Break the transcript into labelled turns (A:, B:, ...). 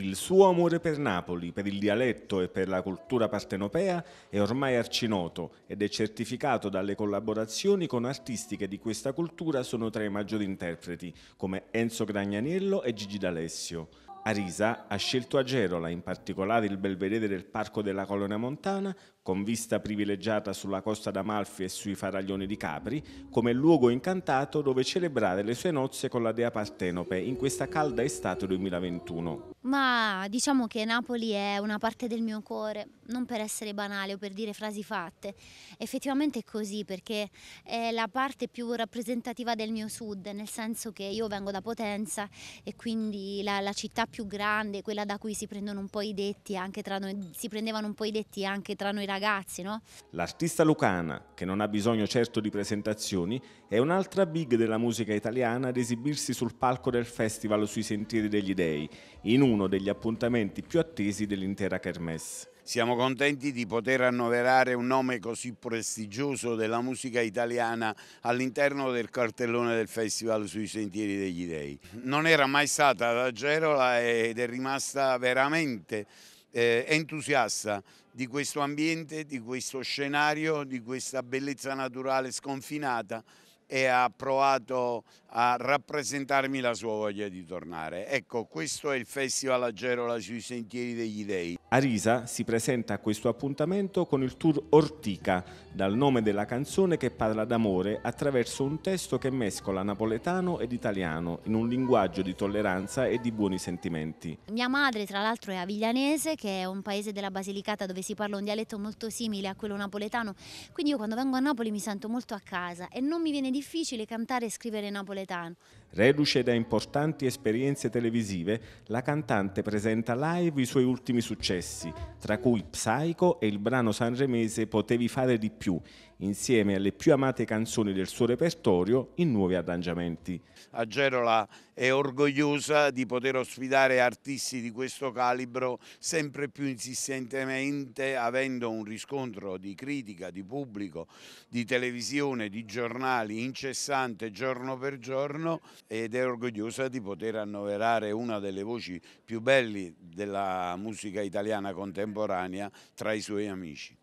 A: Il suo amore per Napoli, per il dialetto e per la cultura partenopea è ormai arcinoto ed è certificato dalle collaborazioni con artisti che di questa cultura sono tra i maggiori interpreti, come Enzo Gragnaniello e Gigi D'Alessio. Arisa ha scelto Agerola, in particolare il belvedere del Parco della Colonia Montana, con vista privilegiata sulla costa d'Amalfi e sui faraglioni di Capri, come luogo incantato dove celebrare le sue nozze con la dea Partenope in questa calda estate 2021.
B: Ma diciamo che Napoli è una parte del mio cuore, non per essere banale o per dire frasi fatte. Effettivamente è così perché è la parte più rappresentativa del mio sud, nel senso che io vengo da Potenza e quindi la, la città più grande, quella da cui si prendono un po' i detti anche tra noi, si prendevano un po' i detti anche tra noi ragazzi, no?
A: L'artista lucana, che non ha bisogno certo di presentazioni, è un'altra big della musica italiana ad esibirsi sul palco del festival sui sentieri degli dei, in un uno degli appuntamenti più attesi dell'intera Kermesse.
C: Siamo contenti di poter annoverare un nome così prestigioso della musica italiana all'interno del cartellone del Festival sui Sentieri degli Dei. Non era mai stata da Gerola ed è rimasta veramente eh, entusiasta di questo ambiente, di questo scenario, di questa bellezza naturale sconfinata e ha provato a rappresentarmi la sua voglia di tornare. Ecco, questo è il Festival Agerola sui Sentieri degli Dei.
A: Arisa si presenta a questo appuntamento con il tour Ortica, dal nome della canzone che parla d'amore attraverso un testo che mescola napoletano ed italiano in un linguaggio di tolleranza e di buoni sentimenti.
B: Mia madre, tra l'altro, è aviglianese, che è un paese della Basilicata dove si parla un dialetto molto simile a quello napoletano, quindi io quando vengo a Napoli mi sento molto a casa e non mi viene di difficile cantare e scrivere napoletano.
A: Reduce da importanti esperienze televisive, la cantante presenta live i suoi ultimi successi, tra cui Psycho e il brano sanremese Potevi fare di più, insieme alle più amate canzoni del suo repertorio in nuovi arrangiamenti.
C: A Gerola è orgogliosa di poter ospitare artisti di questo calibro sempre più insistentemente avendo un riscontro di critica, di pubblico, di televisione, di giornali incessante giorno per giorno ed è orgogliosa di poter annoverare una delle voci più belle della musica italiana contemporanea tra i suoi amici.